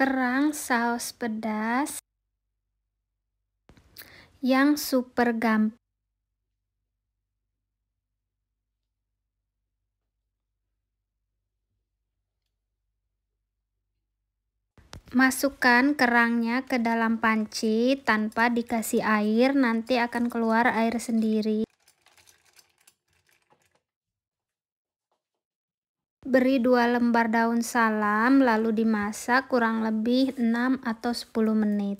kerang saus pedas yang super gampang. Masukkan kerangnya ke dalam panci tanpa dikasih air, nanti akan keluar air sendiri. Beri dua lembar daun salam lalu dimasak kurang lebih 6 atau 10 menit.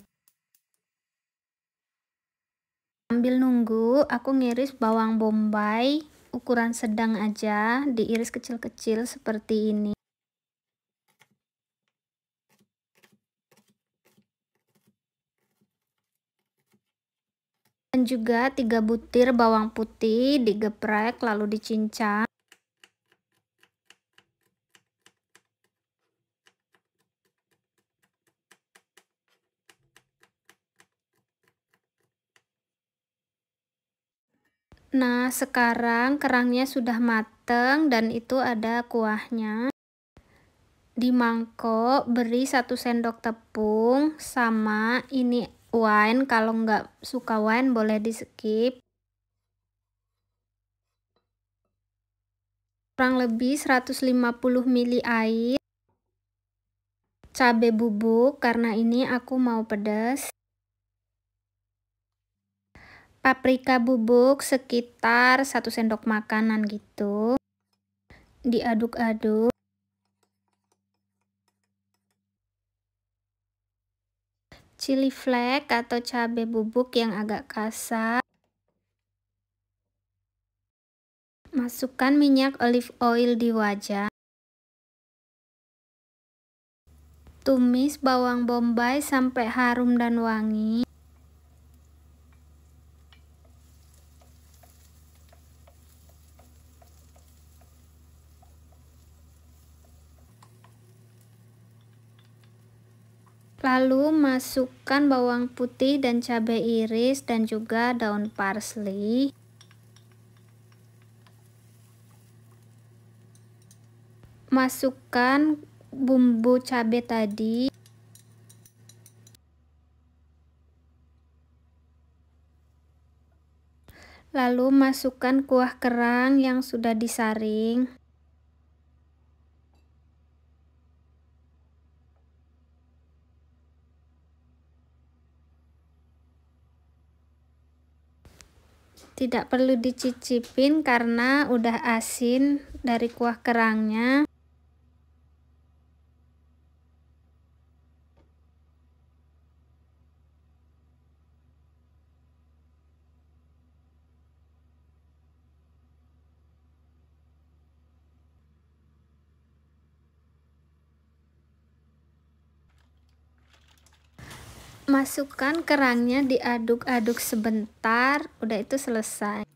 Sambil nunggu, aku ngiris bawang bombay ukuran sedang aja, diiris kecil-kecil seperti ini. Dan juga 3 butir bawang putih digeprek lalu dicincang. Nah, sekarang kerangnya sudah mateng dan itu ada kuahnya. Di mangkok beri satu sendok tepung sama ini wine. Kalau nggak suka wine boleh di skip. Kurang lebih 150 ml air. Cabai bubuk karena ini aku mau pedas paprika bubuk sekitar 1 sendok makanan gitu. Diaduk-aduk. Chili flake atau cabai bubuk yang agak kasar. Masukkan minyak olive oil di wajah. Tumis bawang bombay sampai harum dan wangi. Lalu masukkan bawang putih dan cabai iris dan juga daun parsley. Masukkan bumbu cabai tadi. Lalu masukkan kuah kerang yang sudah disaring. tidak perlu dicicipin karena udah asin dari kuah kerangnya masukkan kerangnya diaduk-aduk sebentar udah itu selesai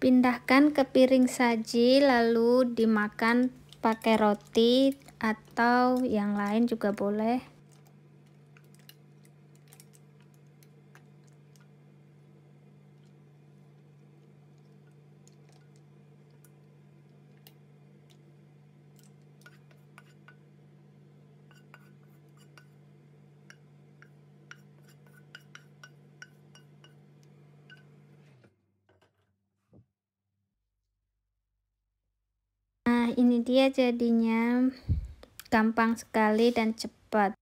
pindahkan ke piring saji lalu dimakan pakai roti atau yang lain juga boleh Nah, ini dia jadinya gampang sekali dan cepat